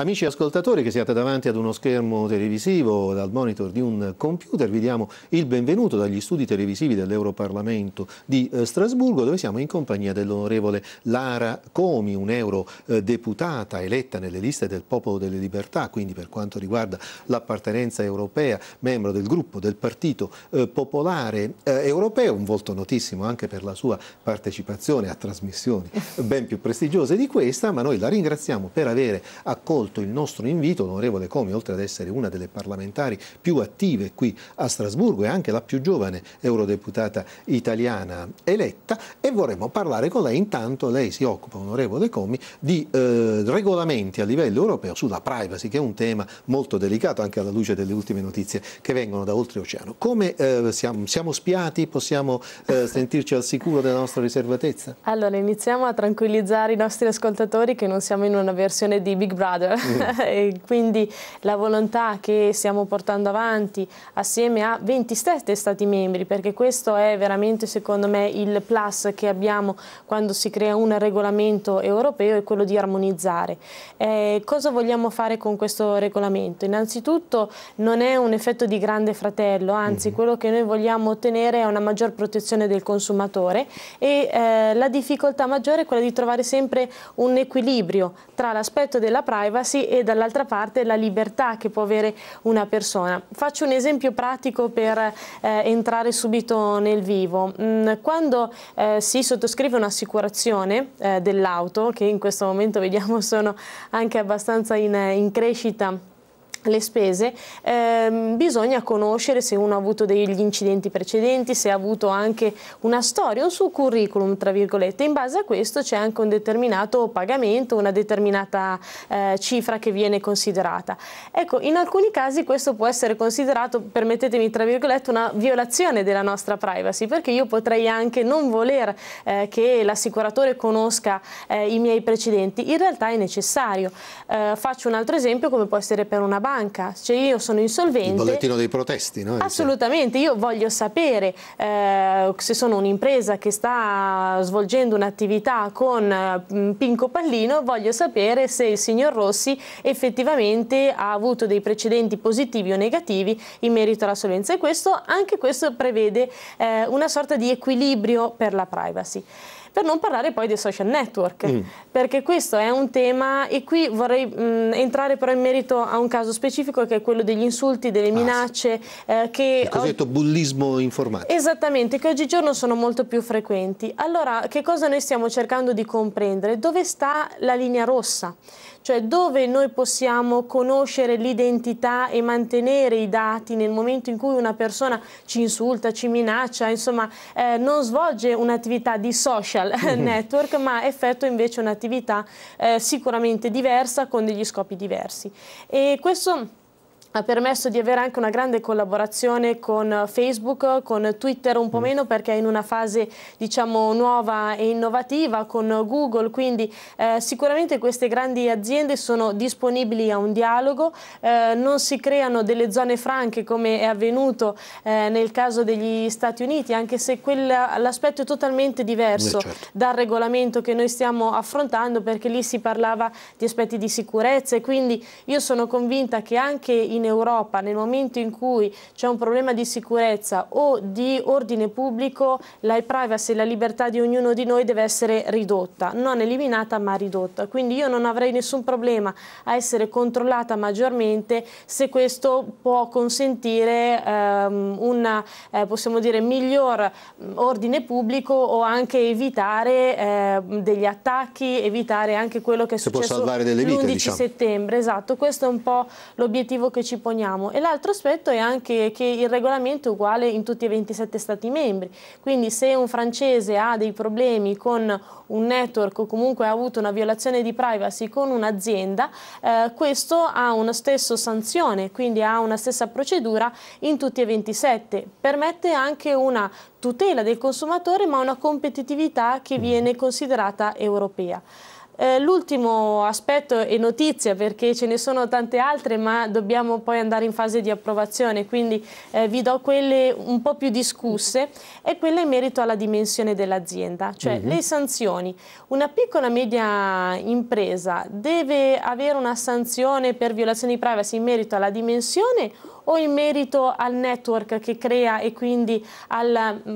Amici ascoltatori che siate davanti ad uno schermo televisivo o dal monitor di un computer, vi diamo il benvenuto dagli studi televisivi dell'Europarlamento di eh, Strasburgo dove siamo in compagnia dell'onorevole Lara Comi, un eurodeputata eh, eletta nelle liste del Popolo delle Libertà, quindi per quanto riguarda l'appartenenza europea, membro del gruppo del Partito eh, Popolare Europeo, un volto notissimo anche per la sua partecipazione a trasmissioni ben più prestigiose di questa, ma noi la ringraziamo per aver accolto accolto il nostro invito, l'onorevole Comi, oltre ad essere una delle parlamentari più attive qui a Strasburgo e anche la più giovane eurodeputata italiana eletta, e vorremmo parlare con lei. Intanto lei si occupa, onorevole Comi, di eh, regolamenti a livello europeo sulla privacy, che è un tema molto delicato anche alla luce delle ultime notizie che vengono da oltreoceano. Come eh, siamo, siamo, spiati? Possiamo eh, sentirci al sicuro della nostra riservatezza? Allora, iniziamo a tranquillizzare i nostri ascoltatori che non siamo in una versione di Big Brother, mm. quindi la volontà che stiamo portando avanti assieme a 27 Stati membri, perché questo è veramente secondo me il plus che abbiamo quando si crea un regolamento europeo, è quello di armonizzare. Eh, cosa vogliamo fare con questo regolamento? Innanzitutto non è un effetto di grande fratello, anzi mm. quello che noi vogliamo ottenere è una maggior protezione del consumatore e eh, la difficoltà maggiore è quella di trovare sempre un equilibrio tra l'aspetto della privacy rilassarsi e dall'altra parte la libertà che può avere una persona. Faccio un esempio pratico per eh, entrare subito nel vivo. Mm, quando eh, si sottoscrive un'assicurazione eh, dell'auto, che in questo momento vediamo sono anche abbastanza in, in crescita, le spese, ehm, bisogna conoscere se uno ha avuto degli incidenti precedenti, se ha avuto anche una storia, un suo curriculum, tra virgolette. In base a questo c'è anche un determinato pagamento, una determinata eh, cifra che viene considerata. Ecco, in alcuni casi questo può essere considerato, permettetemi tra virgolette, una violazione della nostra privacy, perché io potrei anche non voler eh, che l'assicuratore conosca eh, i miei precedenti. In realtà è necessario. Eh, faccio un altro esempio come può essere per una banca banca, cioè io sono insolvente. Il bollettino dei protesti, no? Assolutamente, io voglio sapere eh, se sono un'impresa che sta svolgendo un'attività con mh, mm, Pinco Pallino, voglio sapere se il signor Rossi effettivamente ha avuto dei precedenti positivi o negativi in merito alla solvenza e questo, anche questo prevede eh, una sorta di equilibrio per la privacy. Per non parlare poi dei social network, mm. perché questo è un tema e qui vorrei mh, mm, entrare però in merito a un caso specifico che è quello degli insulti, delle ah, minacce. Ah, sì. eh, il cosiddetto bullismo informatico. Esattamente, che oggigiorno sono molto più frequenti. Allora, che cosa noi stiamo cercando di comprendere? Dove sta la linea rossa? cioè dove noi possiamo conoscere l'identità e mantenere i dati nel momento in cui una persona ci insulta, ci minaccia, insomma eh, non svolge un'attività di social mm-hmm. network ma effettua invece un'attività eh, sicuramente diversa con degli scopi diversi. E questo ha permesso di avere anche una grande collaborazione con Facebook, con Twitter un po' mm. meno perché è in una fase diciamo nuova e innovativa, con Google, quindi eh, sicuramente queste grandi aziende sono disponibili a un dialogo, eh, non si creano delle zone franche come è avvenuto eh, nel caso degli Stati Uniti, anche se l'aspetto è totalmente diverso eh, certo. dal regolamento che noi stiamo affrontando perché lì si parlava di aspetti di sicurezza e quindi io sono convinta che anche in in Europa nel momento in cui c'è un problema di sicurezza o di ordine pubblico, la privacy e la libertà di ognuno di noi deve essere ridotta, non eliminata ma ridotta. Quindi io non avrei nessun problema a essere controllata maggiormente se questo può consentire ehm, un eh, miglior mm, ordine pubblico o anche evitare eh, degli attacchi, evitare anche quello che è successo l'11 diciamo. settembre. Esatto, questo è un po' l'obiettivo che ci ci poniamo e l'altro aspetto è anche che il regolamento è uguale in tutti e 27 stati membri, quindi se un francese ha dei problemi con un network o comunque ha avuto una violazione di privacy con un'azienda, eh, questo ha una stessa sanzione, quindi ha una stessa procedura in tutti e 27, permette anche una tutela del consumatore ma una competitività che mm. viene considerata europea. Eh, l'ultimo aspetto è notizia perché ce ne sono tante altre ma dobbiamo poi andare in fase di approvazione quindi eh, vi do quelle un po' più discusse e quella in merito alla dimensione dell'azienda, cioè mm -hmm. le sanzioni. Una piccola media impresa deve avere una sanzione per violazione di privacy in merito alla dimensione o in merito al network che crea e quindi al, mh,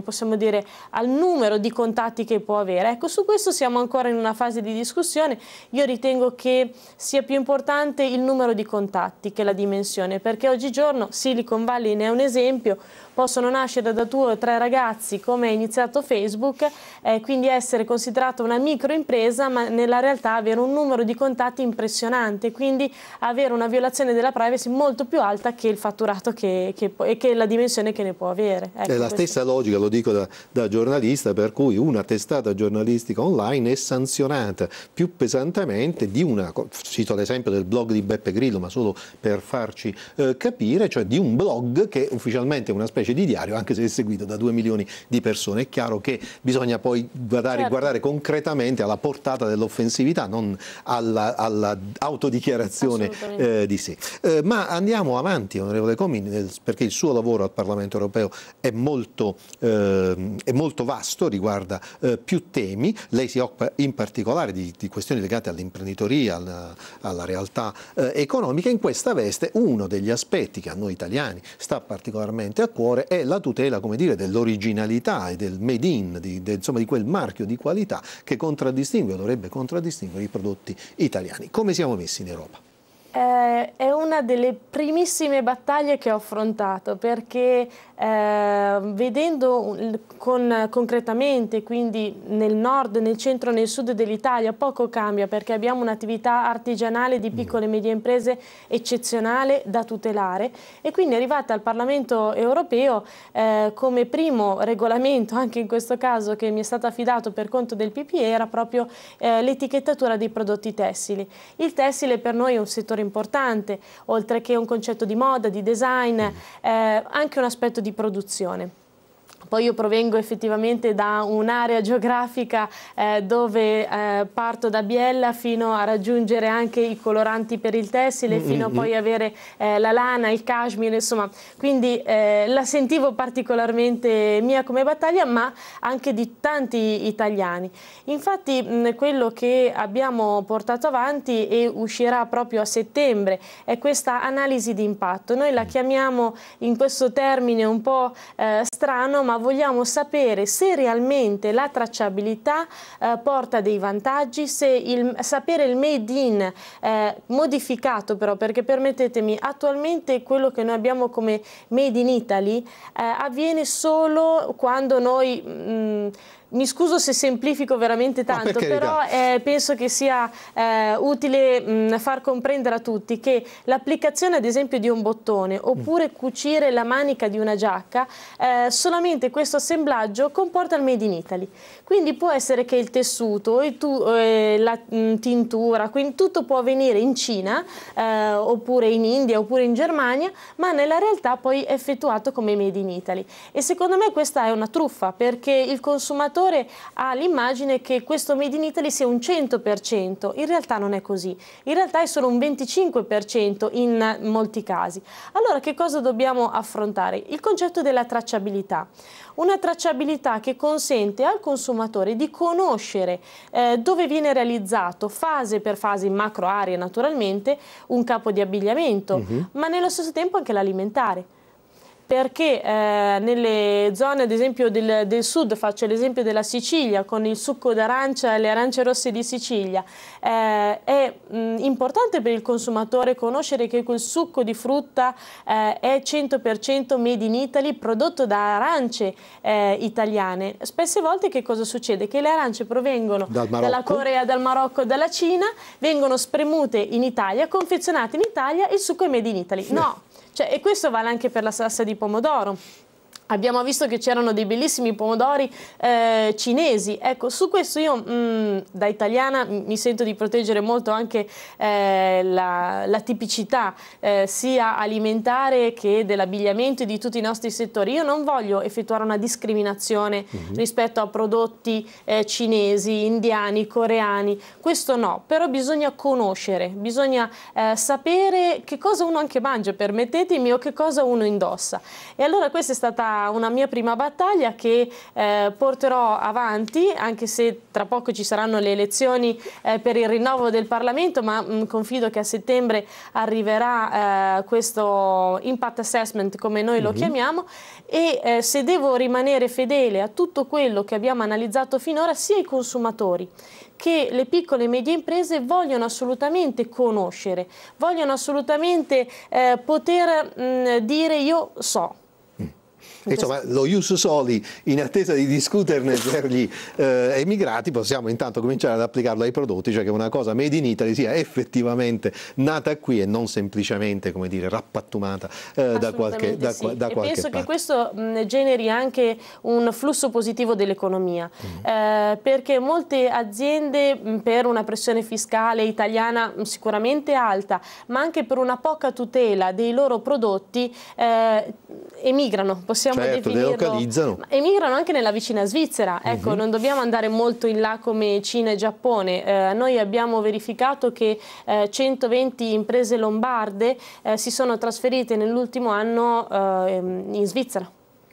mm, dire, al numero di contatti che può avere. Ecco, su questo siamo ancora in una fase di discussione. Io ritengo che sia più importante il numero di contatti che la dimensione, perché oggigiorno Silicon Valley ne è un esempio, possono nascere da due o tre ragazzi come è iniziato Facebook, eh, quindi essere considerata una microimpresa, ma nella realtà avere un numero di contatti impressionante, quindi avere una violazione della privacy molto più alta volta che il fatturato che, che, e che la dimensione che ne può avere. Ecco, è la stessa logica, lo dico da, da, giornalista, per cui una testata giornalistica online è sanzionata più pesantemente di una, cito l'esempio del blog di Beppe Grillo, ma solo per farci eh, capire, cioè di un blog che è ufficialmente è una specie di diario, anche se è seguito da due milioni di persone. È chiaro che bisogna poi guardare, certo. guardare concretamente alla portata dell'offensività, non all'autodichiarazione alla eh, di sé. Eh, ma andiamo a avanti, onorevole Comin, perché il suo lavoro al Parlamento europeo è molto, eh, è molto vasto, riguarda eh, più temi. Lei si occupa in particolare di, di questioni legate all'imprenditoria, alla, alla realtà eh, economica. In questa veste uno degli aspetti che a noi italiani sta particolarmente a cuore è la tutela dell'originalità e del made in, di, de, insomma, di quel marchio di qualità che contraddistingue o dovrebbe contraddistinguere i prodotti italiani. Come siamo messi in Europa? Eh, è una delle primissime battaglie che ho affrontato perché eh, vedendo con, concretamente, quindi nel nord, nel centro, nel sud dell'Italia, poco cambia perché abbiamo un'attività artigianale di piccole e medie imprese eccezionale da tutelare e quindi arrivata al Parlamento europeo eh, come primo regolamento, anche in questo caso che mi è stato affidato per conto del PPE, era proprio eh, l'etichettatura dei prodotti tessili. Il tessile per noi è un settore importante, oltre che un concetto di moda, di design, eh, anche un aspetto di produzione. Poi io provengo effettivamente da un'area geografica eh, dove eh, parto da biella fino a raggiungere anche i coloranti per il tessile, mm -hmm. fino a mm, poi mm. avere eh, la lana, il cashmere, insomma. Quindi eh, la sentivo particolarmente mia come battaglia, ma anche di tanti italiani. Infatti mh, quello che abbiamo portato avanti e uscirà proprio a settembre è questa analisi di impatto. Noi la mm. chiamiamo in questo termine un po' eh, strano, ma vogliamo sapere se realmente la tracciabilità eh, porta dei vantaggi, se il, sapere il made in eh, modificato però, perché permettetemi, attualmente quello che noi abbiamo come made in Italy eh, avviene solo quando noi... Mh, mm, mi scuso se semplifico veramente tanto, però eh, penso che sia eh, utile mh, mm, far comprendere a tutti che l'applicazione ad esempio di un bottone oppure mm. cucire la manica di una giacca eh, solamente Ovviamente questo assemblaggio comporta il Made in Italy, quindi può essere che il tessuto, il tu, eh, la mm, tintura, quindi tutto può avvenire in Cina eh, oppure in India oppure in Germania, ma nella realtà poi è effettuato come made in Italy. E secondo me questa è una truffa perché il consumatore ha l'immagine che questo made in Italy sia un 100%, in realtà non è così, in realtà è solo un 25% in molti casi. Allora che cosa dobbiamo affrontare? Il concetto della tracciabilità una tracciabilità che consente al consumatore di conoscere eh, dove viene realizzato fase per fase in macro aree naturalmente un capo di abbigliamento, uh mhm. -huh. ma nello stesso tempo anche l'alimentare perché eh, nelle zone ad esempio del, del sud, faccio l'esempio della Sicilia, con il succo d'arancia e le arance rosse di Sicilia, eh, è mh, importante per il consumatore conoscere che quel succo di frutta eh, è 100% made in Italy, prodotto da arance eh, italiane. Spesse volte che cosa succede? Che le arance provengono dalla Corea, dal Marocco, dalla Cina, vengono spremute in Italia, confezionate in Italia, e il succo è made in Italy. No! Cioè, e questo vale anche per la salsa di pomodoro. Abbiamo visto che c'erano dei bellissimi pomodori eh, cinesi, ecco su questo io mh, mm, da italiana mi sento di proteggere molto anche eh, la, la, tipicità eh, sia alimentare che dell'abbigliamento e di tutti i nostri settori. Io non voglio effettuare una discriminazione mm -hmm. rispetto a prodotti eh, cinesi, indiani, coreani, questo no, però bisogna conoscere, bisogna eh, sapere che cosa uno anche mangia, permettetemi, o che cosa uno indossa. E allora questa è stata una mia prima battaglia che eh, porterò avanti, anche se tra poco ci saranno le elezioni eh, per il rinnovo del Parlamento, ma mh, mm, confido che a settembre arriverà eh, questo impact assessment, come noi mm -hmm. lo mhm. chiamiamo, e eh, se devo rimanere fedele a tutto quello che abbiamo analizzato finora, sia i consumatori che le piccole e medie imprese vogliono assolutamente conoscere, vogliono assolutamente eh, poter mh, mm, dire io so, Insomma, lo Ius Soli, in attesa di discuterne per gli eh, emigrati, possiamo intanto cominciare ad applicarlo ai prodotti, cioè che una cosa made in Italy sia effettivamente nata qui e non semplicemente, come dire, rappattumata eh, da qualche, da, sì. da qualche penso parte. Penso che questo mh, generi anche un flusso positivo dell'economia, mm. eh, perché molte aziende mh, per una pressione fiscale italiana mh, sicuramente alta, ma anche per una poca tutela dei loro prodotti eh, emigrano, possiamo possiamo certo, definirlo. delocalizzano. Emigrano anche nella vicina Svizzera, ecco, uh mhm. -huh. non dobbiamo andare molto in là come Cina e Giappone. Eh, noi abbiamo verificato che eh, 120 imprese lombarde eh, si sono trasferite nell'ultimo anno eh, in Svizzera.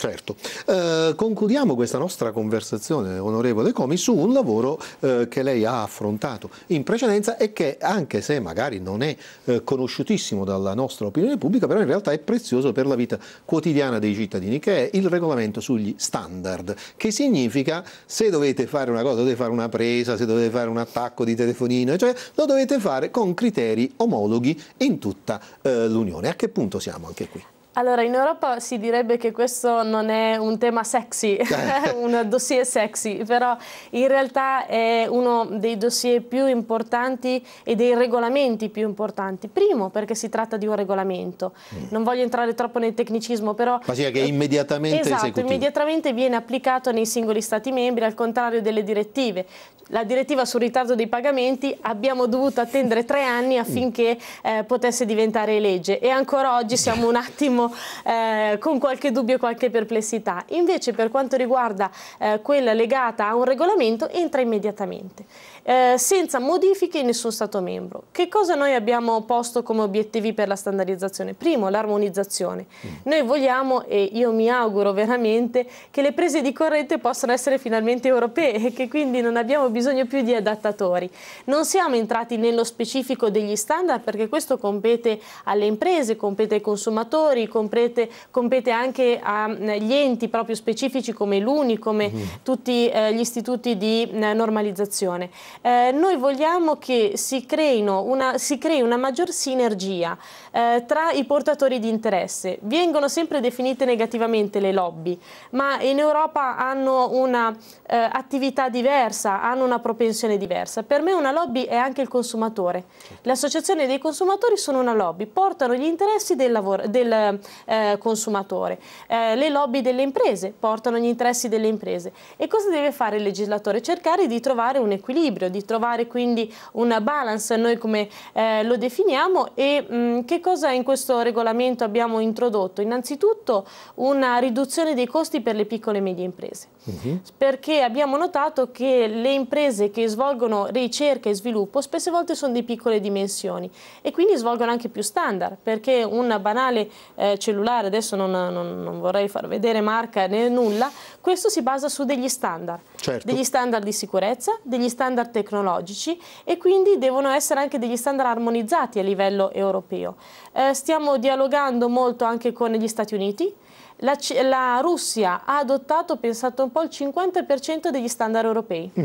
Certo. Eh, concludiamo questa nostra conversazione, onorevole Comi, su un lavoro eh, che lei ha affrontato in precedenza e che, anche se magari non è eh, conosciutissimo dalla nostra opinione pubblica, però in realtà è prezioso per la vita quotidiana dei cittadini, che è il regolamento sugli standard, che significa se dovete fare una cosa, dovete fare una presa, se dovete fare un attacco di telefonino, cioè lo dovete fare con criteri omologhi in tutta eh, l'Unione. A che punto siamo anche qui? Allora, in Europa si direbbe che questo non è un tema sexy, un dossier sexy, però in realtà è uno dei dossier più importanti e dei regolamenti più importanti. Primo, perché si tratta di un regolamento. Mm. Non voglio entrare troppo nel tecnicismo, però... Ma sì, che immediatamente esatto, esecutivo. immediatamente viene applicato nei singoli Stati membri, al contrario delle direttive la direttiva sul ritardo dei pagamenti abbiamo dovuto attendere tre anni affinché eh, potesse diventare legge e ancora oggi siamo un attimo eh, con qualche dubbio e qualche perplessità. Invece per quanto riguarda eh, quella legata a un regolamento entra immediatamente eh, senza modifiche in nessun Stato membro. Che cosa noi abbiamo posto come obiettivi per la standardizzazione? Primo, l'armonizzazione. Mm. Noi vogliamo, e io mi auguro veramente, che le prese di corrente possano essere finalmente europee e che quindi non abbiamo bisogno più di adattatori. Non siamo entrati nello specifico degli standard perché questo compete alle imprese, compete ai consumatori, compete, compete anche agli eh, enti proprio specifici come l'UNI, come mm tutti eh, gli istituti di eh, normalizzazione eh, noi vogliamo che si, una, si, crei una maggior sinergia eh, tra i portatori di interesse. Vengono sempre definite negativamente le lobby, ma in Europa hanno un'attività eh, diversa, hanno una propensione diversa. Per me una lobby è anche il consumatore. L'associazione dei consumatori sono una lobby, portano gli interessi del, lavoro, del eh, consumatore. Eh, le lobby delle imprese portano gli interessi delle imprese. E cosa deve fare il legislatore? Cercare di trovare un equilibrio equilibrio, di trovare quindi una balance, noi come eh, lo definiamo, e mh, mm, che cosa in questo regolamento abbiamo introdotto? Innanzitutto una riduzione dei costi per le piccole e medie imprese, uh mhm. -huh. perché abbiamo notato che le imprese che svolgono ricerca e sviluppo spesse volte sono di piccole dimensioni e quindi svolgono anche più standard, perché un banale eh, cellulare, adesso non, non, non vorrei far vedere marca né nulla, questo si basa su degli standard, certo. degli standard di sicurezza, degli standard tecnologici e quindi devono essere anche degli standard armonizzati a livello europeo. Eh, stiamo dialogando molto anche con gli Stati Uniti, la, la, Russia ha adottato, pensate un po', il 50% degli standard europei. Mm.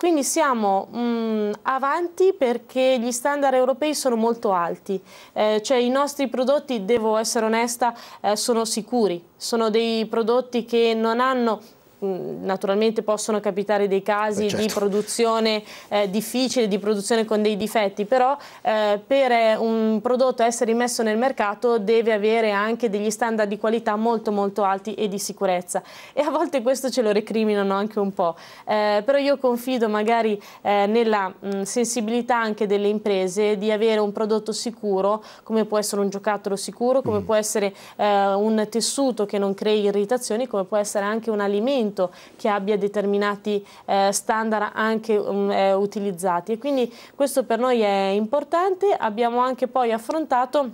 Quindi siamo mh, mm, avanti perché gli standard europei sono molto alti, eh, cioè i nostri prodotti, devo essere onesta, eh, sono sicuri, sono dei prodotti che non hanno naturalmente possono capitare dei casi certo. di produzione eh, difficile, di produzione con dei difetti, però eh, per eh, un prodotto essere immesso nel mercato deve avere anche degli standard di qualità molto molto alti e di sicurezza e a volte questo ce lo recriminano anche un po', eh, però io confido magari eh, nella mh, sensibilità anche delle imprese di avere un prodotto sicuro, come può essere un giocattolo sicuro, come mm. può essere eh, un tessuto che non crei irritazioni, come può essere anche un alimento convinto che abbia determinati eh, standard anche um, eh, utilizzati e quindi questo per noi è importante, abbiamo anche poi affrontato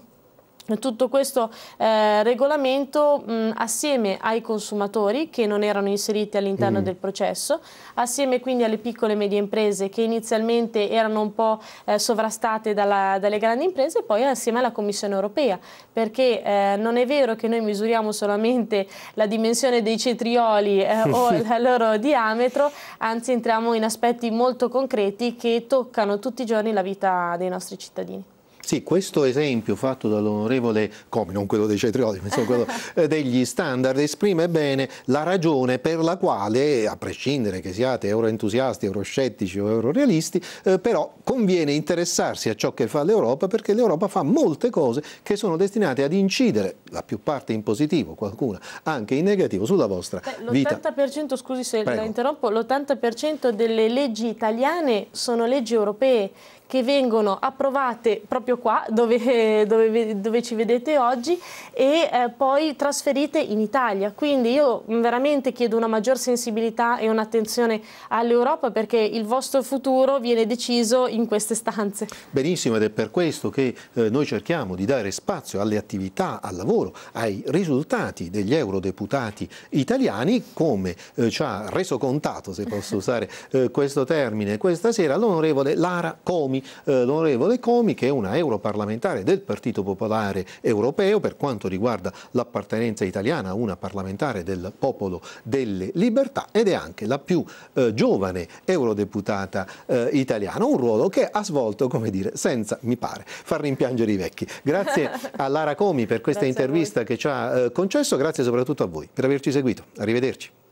tutto questo eh, regolamento mh, assieme ai consumatori che non erano inseriti all'interno mm. del processo, assieme quindi alle piccole e medie imprese che inizialmente erano un po' eh, sovrastate dalla, dalle grandi imprese e poi assieme alla Commissione europea, perché eh, non è vero che noi misuriamo solamente la dimensione dei cetrioli eh, o il loro diametro, anzi entriamo in aspetti molto concreti che toccano tutti i giorni la vita dei nostri cittadini. Sì, questo esempio fatto dall'onorevole Comi, non quello dei cetrioli, ma quello eh, degli standard, esprime bene la ragione per la quale, a prescindere che siate euroentusiasti, euroscettici o eurorealisti, eh, però conviene interessarsi a ciò che fa l'Europa perché l'Europa fa molte cose che sono destinate ad incidere, la più parte in positivo, qualcuna anche in negativo, sulla vostra Beh, vita. L'80%, scusi se Prego. la interrompo, l'80% delle leggi italiane sono leggi europee che vengono approvate proprio qua dove, dove, dove ci vedete oggi e eh, poi trasferite in Italia. Quindi io veramente chiedo una maggior sensibilità e un'attenzione all'Europa perché il vostro futuro viene deciso in queste stanze. Benissimo ed è per questo che eh, noi cerchiamo di dare spazio alle attività, al lavoro, ai risultati degli eurodeputati italiani come eh, ci ha reso contato, se posso usare eh, questo termine, questa sera l'onorevole Lara Comi Comi, eh, l'onorevole Comi che è una europarlamentare del Partito Popolare Europeo per quanto riguarda l'appartenenza italiana, una parlamentare del Popolo delle Libertà ed è anche la più eh, giovane eurodeputata eh, italiana, un ruolo che ha svolto, come dire, senza, mi pare, far rimpiangere i vecchi. Grazie a Lara Comi per questa grazie intervista che ci ha eh, concesso, grazie soprattutto a voi per averci seguito. Arrivederci.